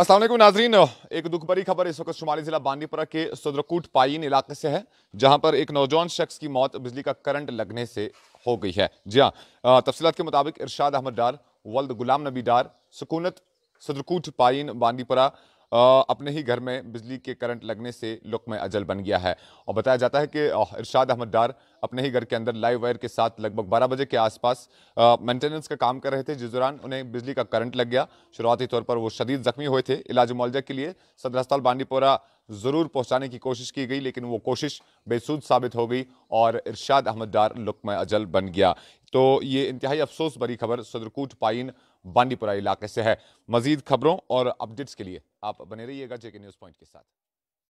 असल नाजरीन एक दुख भरी खबर इस वक्त शुमाली ज़िला बांदीपुरा के सदरकूट पाइन इलाके से है जहां पर एक नौजवान शख्स की मौत बिजली का करंट लगने से हो गई है जी हाँ तफसीत के मुताबिक इरशाद अहमद डार वल्द गुलाम नबी डार सुकूनत सदरकूट पाइन बांदीपुरा अपने ही घर में बिजली के करंट लगने से लुक में अजल बन गया है और बताया जाता है कि इरशाद अहमद डार अपने ही घर के अंदर लाइव वायर के साथ लगभग 12 बजे के आसपास मेंटेनेंस का काम कर रहे थे जिस दौरान उन्हें बिजली का करंट लग गया शुरुआती तौर पर वो शदीद जख्मी हुए थे इलाज मुआवजा के लिए सदर अस्पताल बांडीपोरा ज़रूर पहुंचाने की कोशिश की गई लेकिन वो कोशिश बेसूद साबित हो गई और इरशाद अहमद डार लुकम अजल बन गया तो ये इंतहाई अफसोस भरी खबर सदरकूट पाइन बांडीपुरा इलाके से है मजीद खबरों और अपडेट्स के लिए आप बने रहिएगा जेके न्यूज़ पॉइंट के साथ